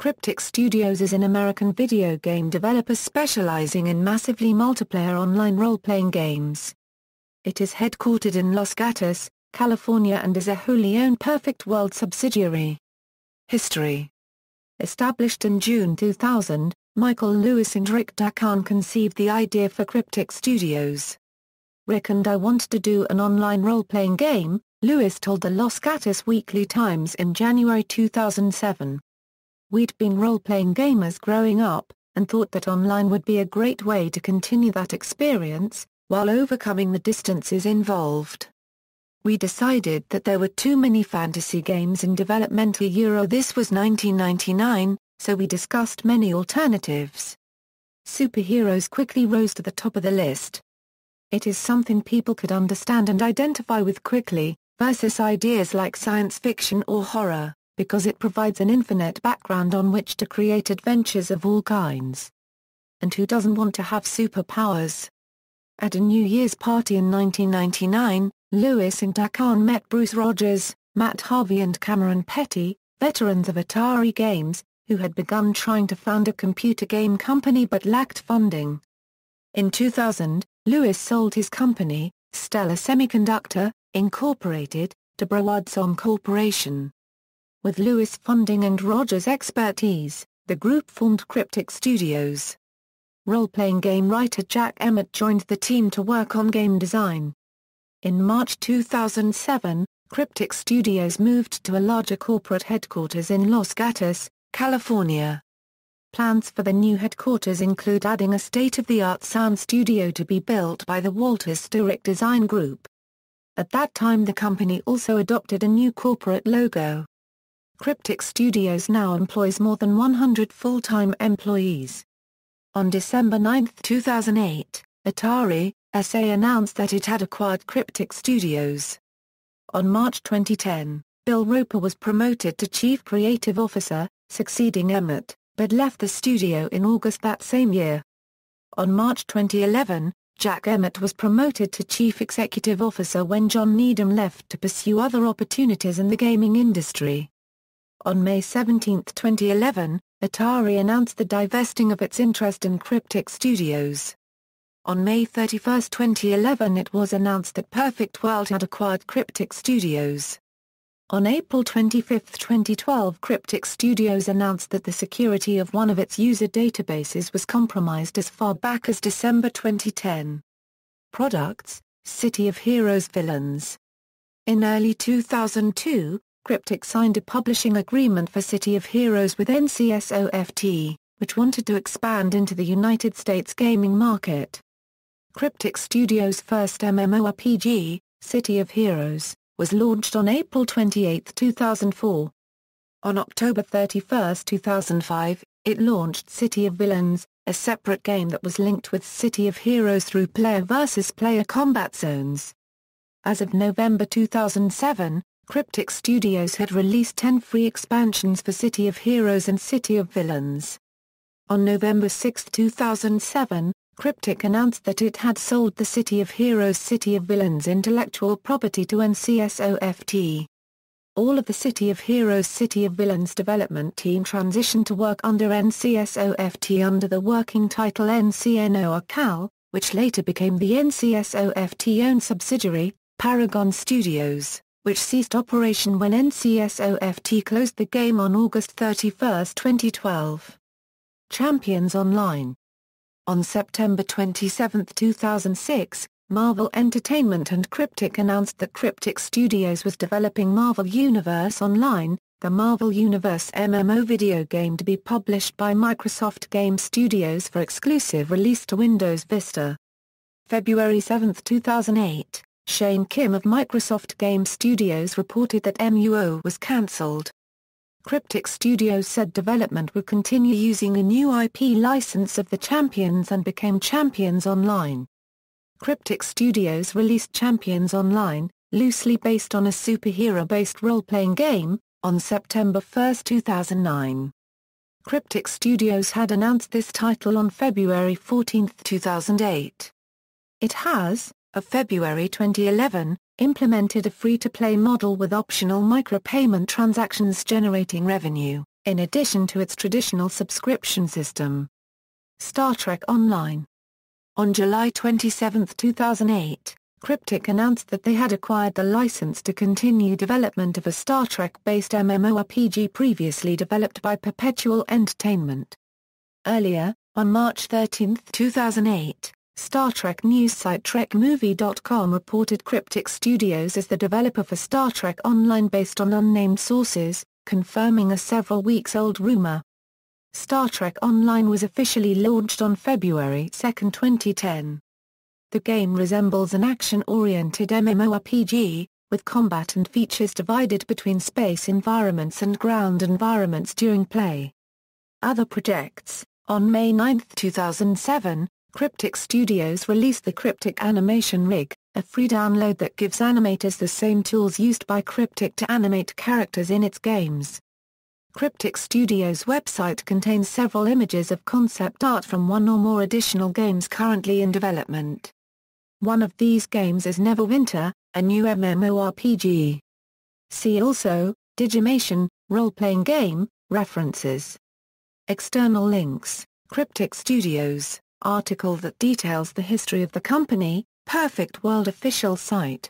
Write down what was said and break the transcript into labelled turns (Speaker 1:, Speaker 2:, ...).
Speaker 1: Cryptic Studios is an American video game developer specializing in massively multiplayer online role-playing games. It is headquartered in Los Gatos, California and is a wholly owned Perfect World subsidiary. History Established in June 2000, Michael Lewis and Rick Dakan conceived the idea for Cryptic Studios. Rick and I wanted to do an online role-playing game, Lewis told the Los Gatos Weekly Times in January 2007. We'd been role-playing gamers growing up, and thought that online would be a great way to continue that experience, while overcoming the distances involved. We decided that there were too many fantasy games in development a Euro. this was 1999, so we discussed many alternatives. Superheroes quickly rose to the top of the list. It is something people could understand and identify with quickly, versus ideas like science fiction or horror because it provides an infinite background on which to create adventures of all kinds. And who doesn't want to have superpowers? At a New Year's party in 1999, Lewis and Dakan met Bruce Rogers, Matt Harvey and Cameron Petty, veterans of Atari Games, who had begun trying to found a computer game company but lacked funding. In 2000, Lewis sold his company, Stellar Semiconductor, Incorporated, to Broadcom Corporation. With Lewis funding and Rogers' expertise, the group formed Cryptic Studios. Role-playing game writer Jack Emmett joined the team to work on game design. In March 2007, Cryptic Studios moved to a larger corporate headquarters in Los Gatos, California. Plans for the new headquarters include adding a state-of-the-art sound studio to be built by the Walter Sturrock Design Group. At that time the company also adopted a new corporate logo. Cryptic Studios now employs more than 100 full-time employees. On December 9, 2008, Atari, SA announced that it had acquired Cryptic Studios. On March 2010, Bill Roper was promoted to Chief Creative Officer, succeeding Emmett, but left the studio in August that same year. On March 2011, Jack Emmett was promoted to Chief Executive Officer when John Needham left to pursue other opportunities in the gaming industry. On May 17, 2011, Atari announced the divesting of its interest in Cryptic Studios. On May 31, 2011 it was announced that Perfect World had acquired Cryptic Studios. On April 25, 2012 Cryptic Studios announced that the security of one of its user databases was compromised as far back as December 2010. Products, City of Heroes Villains. In early 2002, Cryptic signed a publishing agreement for City of Heroes with NCSOFT, which wanted to expand into the United States gaming market. Cryptic Studios' first MMORPG, City of Heroes, was launched on April 28, 2004. On October 31, 2005, it launched City of Villains, a separate game that was linked with City of Heroes through player versus player combat zones. As of November 2007, Cryptic Studios had released 10 free expansions for City of Heroes and City of Villains. On November 6, 2007, Cryptic announced that it had sold the City of Heroes City of Villains intellectual property to NCSOFT. All of the City of Heroes City of Villains development team transitioned to work under NCSOFT under the working title NCNORCAL, which later became the NCSOFT-owned subsidiary, Paragon Studios which ceased operation when NCSOFT closed the game on August 31, 2012. Champions Online On September 27, 2006, Marvel Entertainment and Cryptic announced that Cryptic Studios was developing Marvel Universe Online, the Marvel Universe MMO video game to be published by Microsoft Game Studios for exclusive release to Windows Vista. February 7, 2008 Shane Kim of Microsoft Game Studios reported that MUO was cancelled. Cryptic Studios said development would continue using a new IP license of the Champions and became Champions Online. Cryptic Studios released Champions Online, loosely based on a superhero-based role-playing game, on September 1, 2009. Cryptic Studios had announced this title on February 14, 2008. It has, of February 2011, implemented a free-to-play model with optional micropayment transactions generating revenue, in addition to its traditional subscription system. Star Trek Online On July 27, 2008, Cryptic announced that they had acquired the license to continue development of a Star Trek-based MMORPG previously developed by Perpetual Entertainment. Earlier, on March 13, 2008, Star Trek news site TrekMovie.com reported Cryptic Studios is the developer for Star Trek Online based on unnamed sources, confirming a several weeks old rumor. Star Trek Online was officially launched on February 2, 2010. The game resembles an action-oriented MMORPG, with combat and features divided between space environments and ground environments during play. Other projects On May 9, 2007, Cryptic Studios released the Cryptic Animation Rig, a free download that gives animators the same tools used by Cryptic to animate characters in its games. Cryptic Studios' website contains several images of concept art from one or more additional games currently in development. One of these games is Neverwinter, a new MMORPG. See also, Digimation, role-playing game, references. External links, Cryptic Studios article that details the history of the company, Perfect World official site.